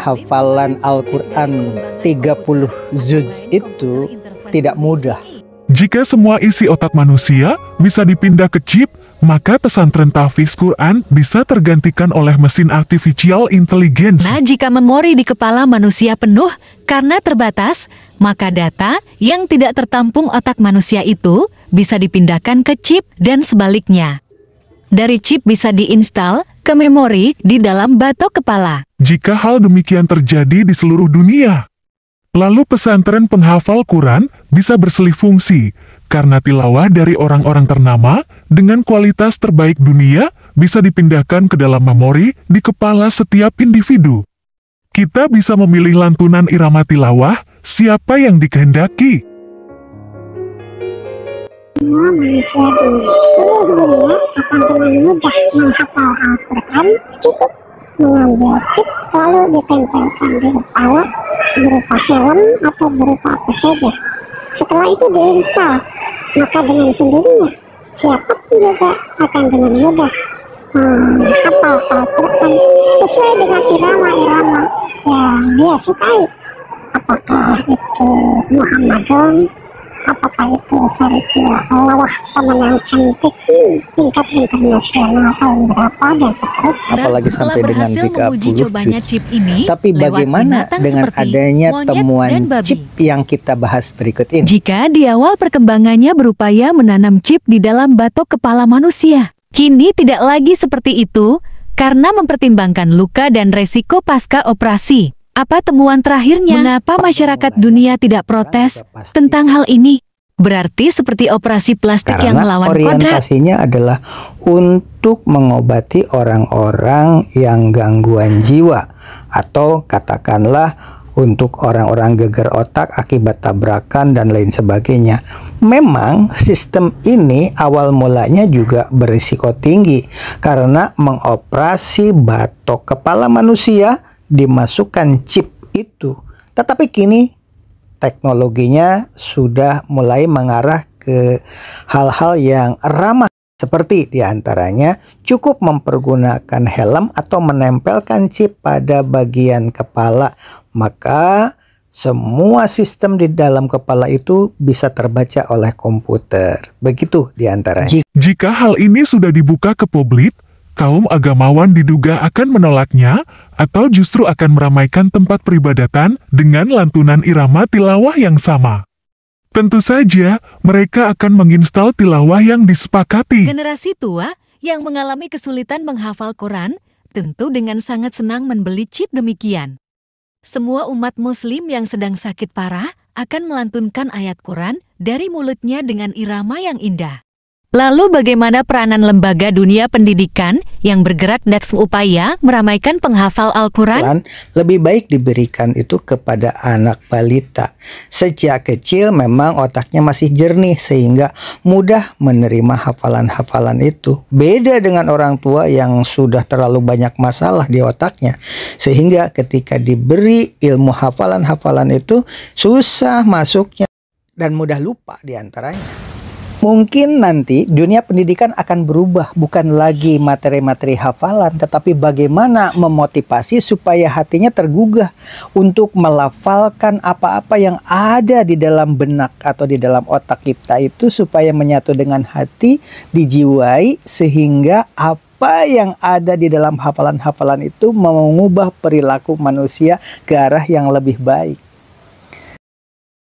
hafalan Al-Quran 30 juz itu tidak mudah. Jika semua isi otak manusia bisa dipindah ke chip, maka pesantren tahfiz Quran bisa tergantikan oleh mesin artificial intelligence. Nah, jika memori di kepala manusia penuh karena terbatas, maka data yang tidak tertampung otak manusia itu bisa dipindahkan ke chip dan sebaliknya. Dari chip bisa diinstal ke memori di dalam batok kepala. Jika hal demikian terjadi di seluruh dunia, lalu pesantren penghafal Quran bisa berselih fungsi, karena tilawah dari orang-orang ternama dengan kualitas terbaik dunia bisa dipindahkan ke dalam memori di kepala setiap individu. Kita bisa memilih lantunan irama tilawah siapa yang dikehendaki. Semua manusia di seluruh dunia akan dengan mudah menghafal Al-Quran cukup mengambil chip lalu ditempelkan di kepala berupa helm atau berupa apa saja. Setelah itu diinstal, maka dengan sendirinya siapapun juga akan dengan mudah menghafal hmm, Al-Quran sesuai dengan irama-irama yang dia sukai. Apakah itu Muhammadun apakah itu Sarikina Allah memenangkan Tiki hmm. tingkat internasional tahun berapa dan seterusnya. Apalagi sampai dengan 30 cobanya chip ini. Tapi bagaimana dengan adanya temuan chip yang kita bahas berikut ini? Jika di awal perkembangannya berupaya menanam chip di dalam batok kepala manusia, kini tidak lagi seperti itu karena mempertimbangkan luka dan resiko pasca operasi. Apa temuan terakhirnya? Mengapa masyarakat dunia tidak protes tentang hal ini? Berarti seperti operasi plastik Karena yang melawan orientasinya kodrat. adalah untuk mengobati orang-orang yang gangguan jiwa atau katakanlah untuk orang-orang geger otak akibat tabrakan dan lain sebagainya. Memang sistem ini awal mulanya juga berisiko tinggi karena mengoperasi batok kepala manusia dimasukkan chip itu. Tetapi kini teknologinya sudah mulai mengarah ke hal-hal yang ramah seperti diantaranya cukup mempergunakan helm atau menempelkan chip pada bagian kepala maka semua sistem di dalam kepala itu bisa terbaca oleh komputer begitu diantaranya jika hal ini sudah dibuka ke publik kaum agamawan diduga akan menolaknya atau justru akan meramaikan tempat peribadatan dengan lantunan irama tilawah yang sama. Tentu saja, mereka akan menginstal tilawah yang disepakati. Generasi tua yang mengalami kesulitan menghafal Quran tentu dengan sangat senang membeli chip demikian. Semua umat muslim yang sedang sakit parah akan melantunkan ayat Quran dari mulutnya dengan irama yang indah. Lalu bagaimana peranan lembaga dunia pendidikan yang bergerak dalam upaya meramaikan penghafal Al-Quran? Lebih baik diberikan itu kepada anak balita. Sejak kecil memang otaknya masih jernih sehingga mudah menerima hafalan-hafalan itu. Beda dengan orang tua yang sudah terlalu banyak masalah di otaknya. Sehingga ketika diberi ilmu hafalan-hafalan itu susah masuknya dan mudah lupa diantaranya. Mungkin nanti dunia pendidikan akan berubah, bukan lagi materi-materi hafalan, tetapi bagaimana memotivasi supaya hatinya tergugah untuk melafalkan apa-apa yang ada di dalam benak atau di dalam otak kita itu supaya menyatu dengan hati, dijiwai, sehingga apa apa yang ada di dalam hafalan-hafalan itu mengubah perilaku manusia ke arah yang lebih baik.